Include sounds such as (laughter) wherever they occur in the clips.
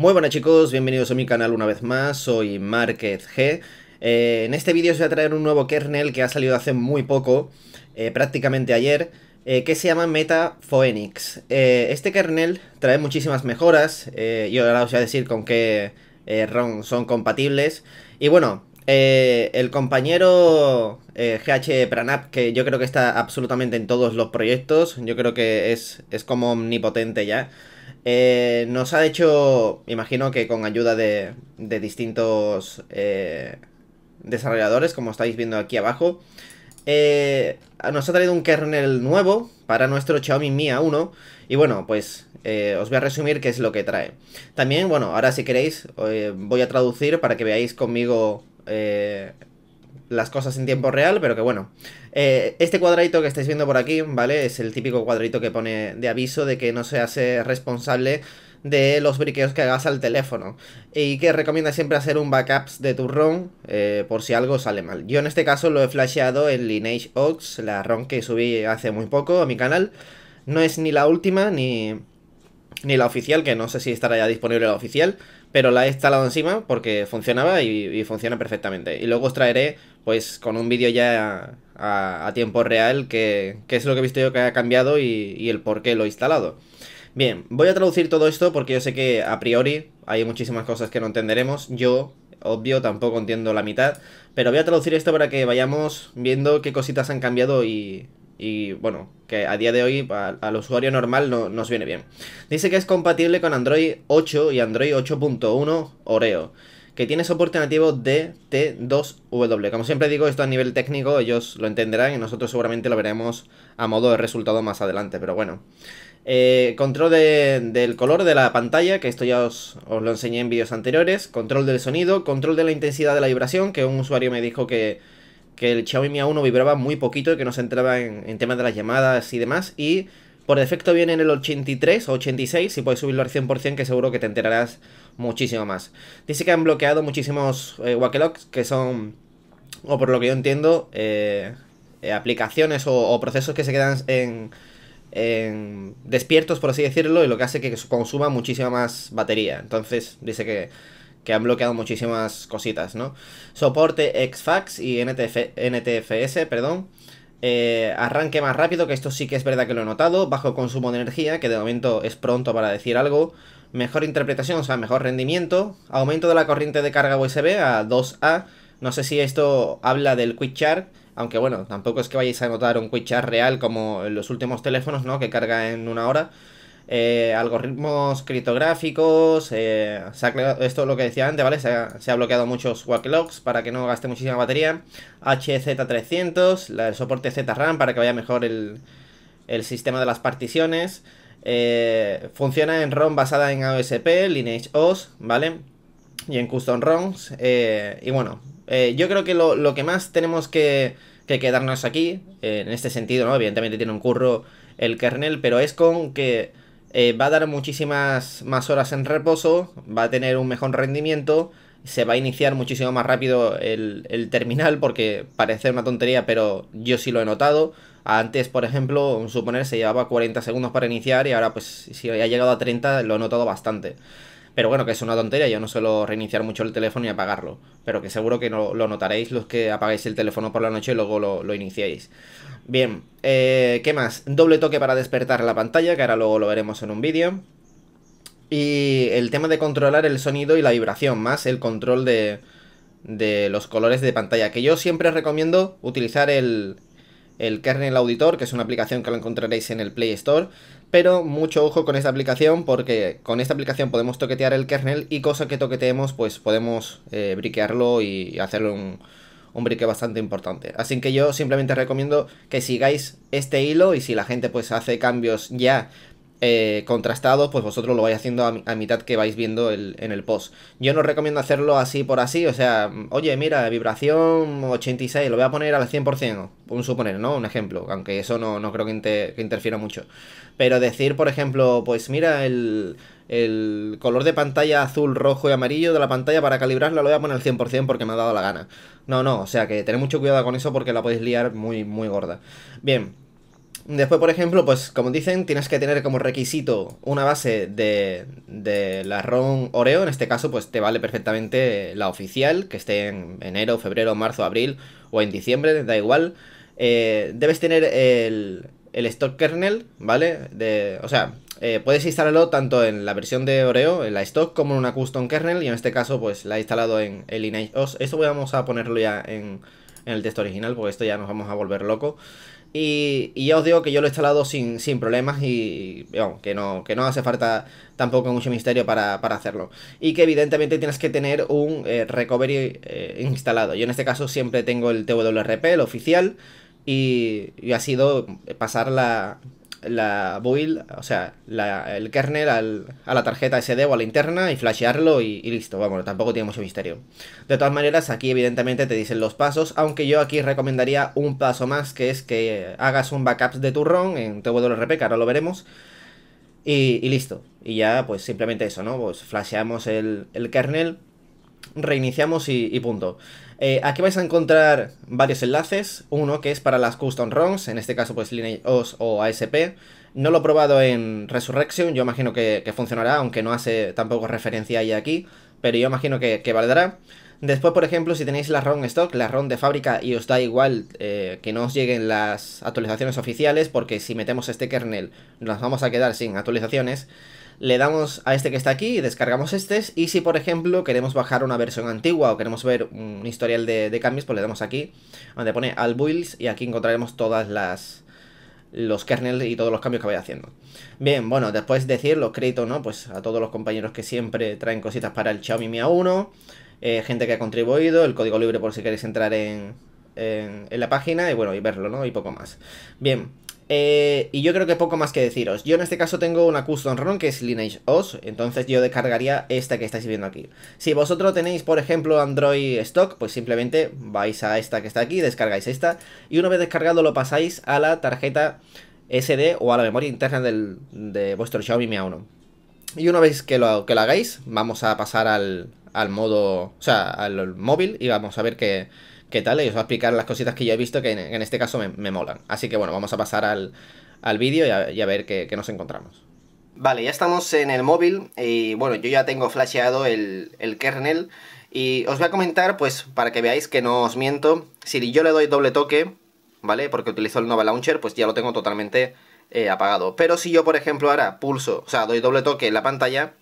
Muy buenas chicos, bienvenidos a mi canal una vez más, soy Márquez G. Eh, en este vídeo os voy a traer un nuevo kernel que ha salido hace muy poco, eh, prácticamente ayer, eh, que se llama Meta Phoenix. este kernel trae muchísimas mejoras, y ahora os voy a decir con qué ROM son compatibles. Y bueno, el compañero GH Pranap, que yo creo que está absolutamente en todos los proyectos, yo creo que es, es como omnipotente ya... Eh, nos ha hecho, imagino que con ayuda de, distintos eh, desarrolladores, como estáis viendo aquí abajo, eh, nos ha traído un kernel nuevo para nuestro Xiaomi Mi A1. Y bueno, pues os voy a resumir qué es lo que trae. También, bueno, ahora si queréis, voy a traducir para que veáis conmigo las cosas en tiempo real, pero que bueno. Eh, este cuadradito que estáis viendo por aquí, ¿vale? Es el típico cuadrito que pone de aviso de que no se hace responsable de los briqueos que hagas al teléfono y que recomienda siempre hacer un backup de tu ROM eh, por si algo sale mal. Yo en este caso lo he flasheado en Lineage Ox, la ROM que subí hace muy poco a mi canal. No es ni la última ni, ni la oficial, que no sé si estará ya disponible la oficial, pero la he instalado encima porque funcionaba y, funciona perfectamente. Y luego os traeré, pues, con un vídeo ya a, tiempo real qué es lo que he visto yo que ha cambiado y, y el por qué lo he instalado. Bien, voy a traducir todo esto porque yo sé que a priori hay muchísimas cosas que no entenderemos. Yo, obvio, tampoco entiendo la mitad. Pero voy a traducir esto para que vayamos viendo qué cositas han cambiado y, y bueno, que a día de hoy al usuario normal no nos viene bien. Dice que es compatible con Android 8 y Android 8.1 Oreo, que tiene soporte nativo de T2W. Como siempre digo, esto a nivel técnico ellos lo entenderán y nosotros seguramente lo veremos a modo de resultado más adelante, pero bueno. Eh, control del color de la pantalla, que esto ya os lo enseñé en vídeos anteriores. Control del sonido, control de la intensidad de la vibración, que un usuario me dijo que que el Xiaomi Mi A1 vibraba muy poquito y que no se entraba en, temas de las llamadas y demás. Y por defecto viene en el 83 o 86, si puedes subirlo al 100% que seguro que te enterarás muchísimo más. Dice que han bloqueado muchísimos eh, Wakelocks que son, o por lo que yo entiendo, eh, eh, aplicaciones o, o, procesos que se quedan en, en despiertos, por así decirlo, y lo que hace que consuma muchísima más batería. Entonces dice que que han bloqueado muchísimas cositas, ¿no? Soporte XFAX y NTFS, perdón. Eh, arranque más rápido, que esto sí que es verdad que lo he notado. Bajo consumo de energía, que de momento es pronto para decir algo. Mejor interpretación, o sea, mejor rendimiento. Aumento de la corriente de carga USB a 2A. No sé si esto habla del Quick Charge, aunque bueno, tampoco es que vayáis a notar un Quick Charge real como en los últimos teléfonos, ¿no? Que carga en una hora. Eh, algoritmos criptográficos, eh, esto es lo que decía antes, ¿vale? Se ha, bloqueado muchos Wacklogs para que no gaste muchísima batería, HZ300, el soporte ZRAM para que vaya mejor el, sistema de las particiones, eh, funciona en ROM basada en AOSP, Lineage OS, ¿vale? Y en Custom ROMs, y bueno, yo creo que lo, que más tenemos que, que quedarnos aquí, en este sentido, ¿no? Evidentemente tiene un curro el kernel, pero es con que eh, va a dar muchísimas más horas en reposo, va a tener un mejor rendimiento, se va a iniciar muchísimo más rápido el, terminal, porque parece una tontería, pero yo sí lo he notado. Antes, por ejemplo, suponer se llevaba 40 segundos para iniciar y ahora pues si ha llegado a 30 lo he notado bastante. Pero bueno, que es una tontería, yo no suelo reiniciar mucho el teléfono y apagarlo. Pero que seguro que no, lo notaréis los que apagáis el teléfono por la noche y luego lo, lo iniciéis. Bien, eh, ¿qué más? Doble toque para despertar la pantalla, que ahora luego lo veremos en un vídeo. Y el tema de controlar el sonido y la vibración, más el control de, los colores de pantalla. Que yo siempre recomiendo utilizar el, el Kernel Auditor, que es una aplicación que lo encontraréis en el Play Store. Pero mucho ojo con esta aplicación, porque con esta aplicación podemos toquetear el kernel y cosa que toqueteemos, pues podemos eh, briquearlo y hacerlo un, un brique bastante importante. Así que yo simplemente recomiendo que sigáis este hilo y si la gente pues hace cambios ya eh, contrastados, pues vosotros lo vais haciendo a, mitad que vais viendo el, en el post. Yo no recomiendo hacerlo así por así, o sea, oye, mira, vibración 86, lo voy a poner al 100%, un suponer, ¿no? Un ejemplo, aunque eso no, creo que, interfiera mucho. Pero decir, por ejemplo, pues mira, el, el color de pantalla azul, rojo y amarillo de la pantalla para calibrarla lo voy a poner al 100% porque me ha dado la gana. No, no, o sea que tened mucho cuidado con eso porque la podéis liar muy, muy gorda. Bien. Después, por ejemplo, pues como dicen, tienes que tener como requisito una base de, de la ROM Oreo. En este caso, pues te vale perfectamente la oficial, que esté en enero, febrero, marzo, abril o en diciembre, da igual. Eh, debes tener el, stock kernel, ¿vale? De, o sea, eh, puedes instalarlo tanto en la versión de Oreo, en la stock, como en una custom kernel. Y en este caso, pues la he instalado en el Lineage OS. Esto vamos a ponerlo ya en, en el texto original, porque esto ya nos vamos a volver loco. Y, ya os digo que yo lo he instalado sin, sin problemas y, que, no, que no hace falta tampoco mucho misterio para, para hacerlo. Y que evidentemente tienes que tener un eh, recovery eh, instalado. Yo en este caso siempre tengo el TWRP, el oficial, y ha sido pasar la, la build, o sea, el kernel a la tarjeta SD o a la interna y flashearlo y, listo. Vamos, tampoco tiene mucho misterio. De todas maneras, aquí evidentemente te dicen los pasos, aunque yo aquí recomendaría un paso más, que es que hagas un backup de tu ROM en TWRP, que ahora lo veremos. Y, listo. Y ya, pues simplemente eso, ¿no? Pues flasheamos el, kernel, reiniciamos y punto. Eh, aquí vais a encontrar varios enlaces, uno que es para las custom ROMs, en este caso pues Lineage OS o ASP. No lo he probado en Resurrection, yo imagino que, funcionará, aunque no hace tampoco referencia ahí aquí, pero yo imagino que, que valdrá. Después, por ejemplo, si tenéis la ROM stock, la ROM de fábrica y os da igual eh, que no os lleguen las actualizaciones oficiales, porque si metemos este kernel nos vamos a quedar sin actualizaciones, le damos a este que está aquí y descargamos este. Y si, por ejemplo, queremos bajar una versión antigua o queremos ver un historial de, cambios, pues le damos aquí, donde pone All Builds, y aquí encontraremos todas las los kernels y todos los cambios que vaya haciendo. Bien, bueno, después decir los créditos, ¿no? Pues a todos los compañeros que siempre traen cositas para el Xiaomi Mi A1, eh, gente que ha contribuido, el código libre por si queréis entrar en, en, en la página y bueno, y verlo, ¿no? Y poco más. Bien, eh, y yo creo que poco más que deciros. Yo en este caso tengo una custom ROM que es Lineage OS, entonces yo descargaría esta que estáis viendo aquí. Si vosotros tenéis, por ejemplo, Android Stock, pues simplemente vais a esta que está aquí, descargáis esta, y una vez descargado lo pasáis a la tarjeta SD o a la memoria interna de vuestro Xiaomi Mi A1. Y una vez que lo, que hagáis, vamos a pasar al, modo, o sea, al móvil y vamos a ver que qué tal, y os va a explicar las cositas que yo he visto que en, este caso me, molan. Así que bueno, vamos a pasar al, vídeo y, a, ver qué, nos encontramos. Vale, ya estamos en el móvil y bueno, yo ya tengo flasheado el, el, kernel y os voy a comentar, pues, para que veáis que no os miento, si yo le doy doble toque, ¿vale? Porque utilizo el Nova Launcher, pues ya lo tengo totalmente eh, apagado. Pero si yo, por ejemplo, ahora pulso, o sea, doy doble toque en la pantalla,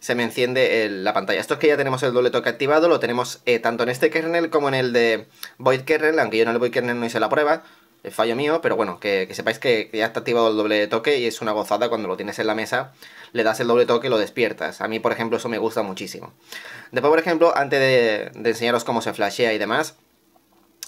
se me enciende la pantalla. Esto es que ya tenemos el doble toque activado, lo tenemos eh, tanto en este kernel como en el de Void Kernel, aunque yo en el Void Kernel no hice la prueba, es fallo mío, pero bueno, que, sepáis que, ya está activado el doble toque y es una gozada cuando lo tienes en la mesa, le das el doble toque y lo despiertas. A mí, por ejemplo, eso me gusta muchísimo. Después, por ejemplo, antes de, de enseñaros cómo se flashea y demás,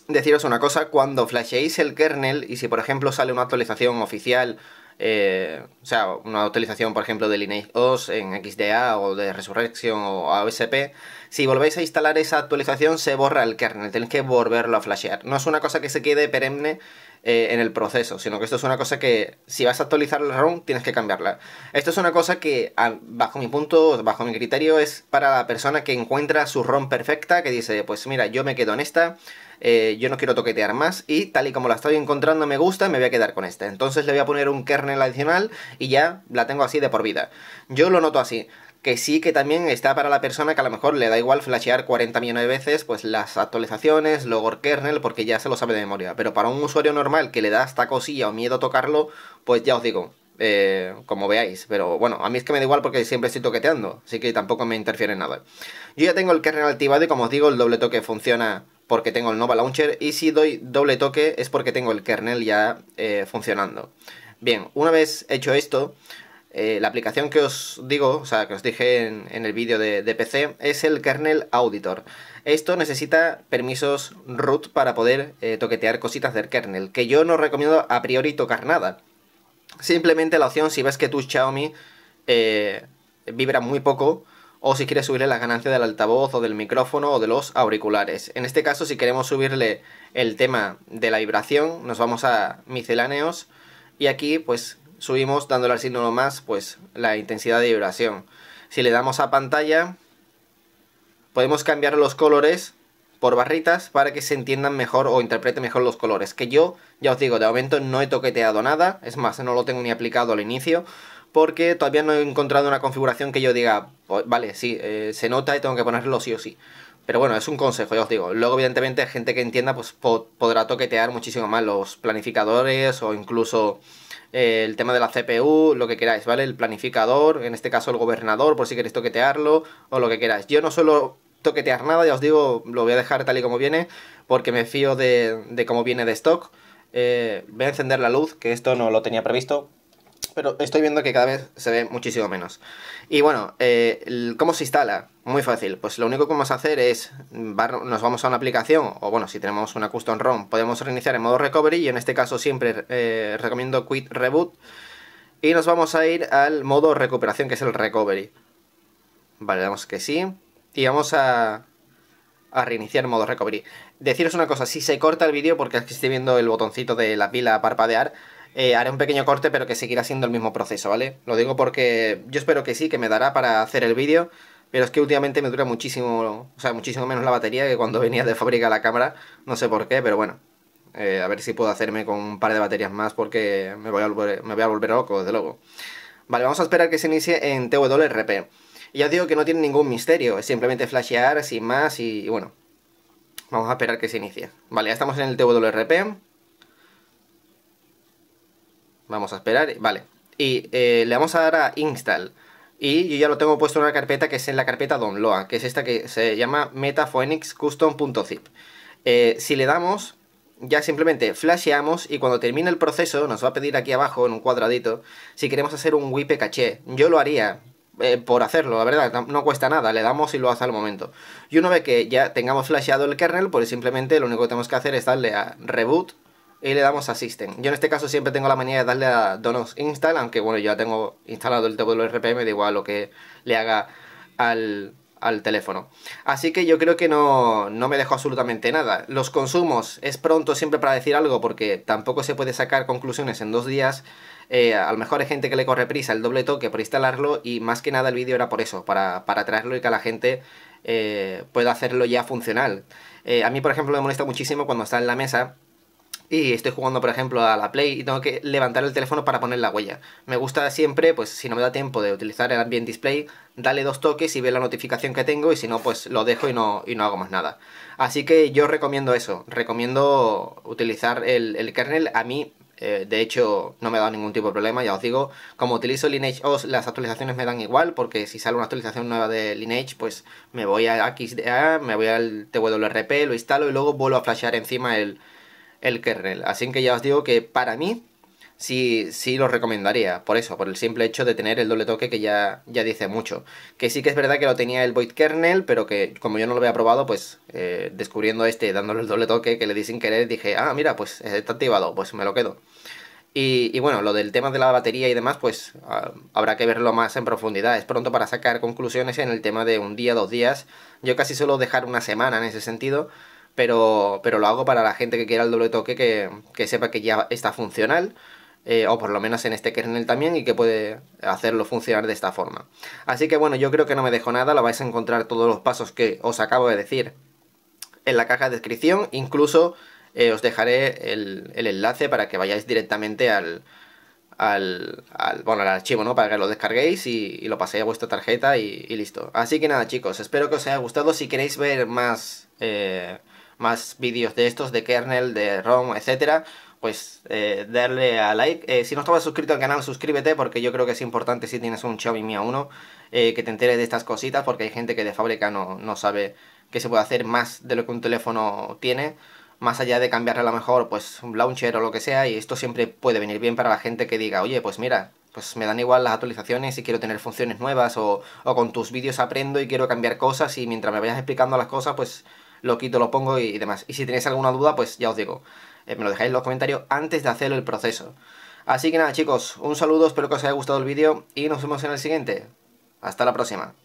deciros una cosa, cuando flasheéis el kernel y si por ejemplo sale una actualización oficial eh, o sea, una actualización por ejemplo, de Lineage OS en XDA o de Resurrection o AOSP, si volvéis a instalar esa actualización se borra el kernel, tenéis que volverlo a flashear. No es una cosa que se quede perenne eh, en el proceso, sino que esto es una cosa que si vas a actualizar el ROM tienes que cambiarla. Esto es una cosa que bajo mi punto, bajo mi criterio, es para la persona que encuentra su ROM perfecta, que dice, pues mira, yo me quedo en esta, eh, yo no quiero toquetear más y tal y como la estoy encontrando me gusta, me voy a quedar con esta. Entonces le voy a poner un kernel adicional y ya la tengo así de por vida. Yo lo noto así que sí que también está para la persona que a lo mejor le da igual flashear 40 millones de veces pues las actualizaciones, luego kernel, porque ya se lo sabe de memoria. Pero para un usuario normal que le da esta cosilla o miedo a tocarlo, pues ya os digo, eh, como veáis. Pero bueno, a mí es que me da igual porque siempre estoy toqueteando, así que tampoco me interfiere en nada. Yo ya tengo el kernel activado y como os digo, el doble toque funciona porque tengo el Nova Launcher y si doy doble toque es porque tengo el kernel ya eh, funcionando. Bien, una vez hecho esto, eh, la aplicación que os digo, o sea, que os dije en, el vídeo de, de, PC, es el kernel auditor. Esto necesita permisos root para poder eh, toquetear cositas del kernel, que yo no recomiendo a priori tocar nada. Simplemente la opción, si ves que tu Xiaomi eh, vibra muy poco, o si quieres subirle la ganancia del altavoz o del micrófono o de los auriculares. En este caso, si queremos subirle el tema de la vibración, nos vamos a misceláneos y aquí pues subimos dándole al signo más, pues la intensidad de vibración. Si le damos a pantalla, podemos cambiar los colores por barritas para que se entiendan mejor o interpreten mejor los colores. Que yo, ya os digo, de momento no he toqueteado nada, es más, no lo tengo ni aplicado al inicio, porque todavía no he encontrado una configuración que yo diga, oh, vale, sí, eh, se nota y tengo que ponerlo sí o sí. Pero bueno, es un consejo, ya os digo. Luego, evidentemente, gente que entienda, pues podrá toquetear muchísimo más los planificadores o incluso eh, el tema de la CPU, lo que queráis, ¿vale? El planificador, en este caso el gobernador, por si queréis toquetearlo, o lo que queráis. Yo no suelo toquetear nada, ya os digo, lo voy a dejar tal y como viene, porque me fío de, de cómo viene de stock. Eh, voy a encender la luz, que esto no lo tenía previsto, pero estoy viendo que cada vez se ve muchísimo menos. Y bueno, eh, ¿cómo se instala? Muy fácil, pues lo único que vamos a hacer es, mm, nos vamos a una aplicación, o bueno, si tenemos una custom ROM, podemos reiniciar en modo recovery, y en este caso siempre eh, recomiendo Quit Reboot, y nos vamos a ir al modo recuperación, que es el recovery. Vale, damos que sí, y vamos a, reiniciar en modo recovery. Deciros una cosa, si se corta el vídeo, porque aquí estoy viendo el botoncito de la pila parpadear, eh, haré un pequeño corte, pero que seguirá siendo el mismo proceso, ¿vale? Lo digo porque yo espero que sí, que me dará para hacer el vídeo, pero es que últimamente me dura muchísimo, o sea, muchísimo menos la batería que cuando (laughs) venía de fábrica la cámara, no sé por qué, pero bueno. Eh, a ver si puedo hacerme con un par de baterías más porque me voy a volver, me voy a loco, desde luego. Vale, vamos a esperar que se inicie en TWRP. Y ya os digo que no tiene ningún misterio, es simplemente flashear sin más y, y bueno. Vamos a esperar que se inicie. Vale, ya estamos en el TWRP. Vamos a esperar, vale. Y eh, le vamos a dar a install. Y yo ya lo tengo puesto en una carpeta que es en la carpeta download, que es esta que se llama metaphonicscustom.zip. Eh, si le damos, ya simplemente flasheamos y cuando termine el proceso nos va a pedir aquí abajo en un cuadradito si queremos hacer un wipe caché. Yo lo haría, eh, por hacerlo, la verdad, no, cuesta nada, le damos y lo hace al momento. Y una vez que ya tengamos flasheado el kernel, pues simplemente lo único que tenemos que hacer es darle a reboot y le damos asisten Yo en este caso siempre tengo la manía de darle a Donos Install, aunque bueno, yo ya tengo instalado el WRP, me da igual lo que le haga al, teléfono. Así que yo creo que no, me dejo absolutamente nada. Los consumos, es pronto siempre para decir algo porque tampoco se puede sacar conclusiones en dos días. Eh, a lo mejor hay gente que le corre prisa el doble toque por instalarlo y más que nada el vídeo era por eso, para, traerlo y que la gente eh, pueda hacerlo ya funcional. Eh, a mí, por ejemplo, me molesta muchísimo cuando está en la mesa y estoy jugando, por ejemplo, a la Play y tengo que levantar el teléfono para poner la huella. Me gusta siempre, pues si no me da tiempo de utilizar el Ambient Display, dale dos toques y ve la notificación que tengo y si no, pues lo dejo y no, y no hago más nada. Así que yo recomiendo eso, recomiendo utilizar el, kernel. A mí eh, de hecho, no me ha dado ningún tipo de problema, ya os digo. Como utilizo Lineage OS, las actualizaciones me dan igual, porque si sale una actualización nueva de Lineage, pues me voy a XDA, me voy al TWRP, lo instalo y luego vuelvo a flashear encima el, el kernel. Así que ya os digo que para mí sí, sí lo recomendaría, por eso, por el simple hecho de tener el doble toque que ya, ya dice mucho. Que sí que es verdad que lo tenía el Void Kernel, pero que como yo no lo había probado, pues eh, descubriendo este, dándole el doble toque que le di sin querer, dije, ah, mira, pues eh, está activado, pues me lo quedo. Y, bueno, lo del tema de la batería y demás, pues ah, habrá que verlo más en profundidad. Es pronto para sacar conclusiones en el tema de un día, dos días. Yo casi suelo dejar una semana en ese sentido, pero, lo hago para la gente que quiera el doble toque que, sepa que ya está funcional. Eh, o por lo menos en este kernel también y que puede hacerlo funcionar de esta forma. Así que bueno, yo creo que no me dejo nada, lo vais a encontrar todos los pasos que os acabo de decir en la caja de descripción, incluso eh, os dejaré el, enlace para que vayáis directamente al, al, al, bueno, al archivo, ¿no? Para que lo descarguéis y, lo paséis a vuestra tarjeta y, listo. Así que nada chicos, espero que os haya gustado, si queréis ver más... Eh, más vídeos de estos, de kernel, de ROM, etcétera, pues eh, darle a like. Eh, si no estabas suscrito al canal, suscríbete porque yo creo que es importante si tienes un Xiaomi Mi A1 eh, que te enteres de estas cositas porque hay gente que de fábrica no, no, sabe qué se puede hacer más de lo que un teléfono tiene. Más allá de cambiarle a lo mejor pues un launcher o lo que sea y esto siempre puede venir bien para la gente que diga, oye, pues mira, pues me dan igual las actualizaciones y quiero tener funciones nuevas o, o con tus vídeos aprendo y quiero cambiar cosas y mientras me vayas explicando las cosas pues lo quito, lo pongo y, demás. Y si tenéis alguna duda, pues ya os digo, eh, me lo dejáis en los comentarios antes de hacer el proceso. Así que nada chicos, un saludo, espero que os haya gustado el vídeo y nos vemos en el siguiente. Hasta la próxima.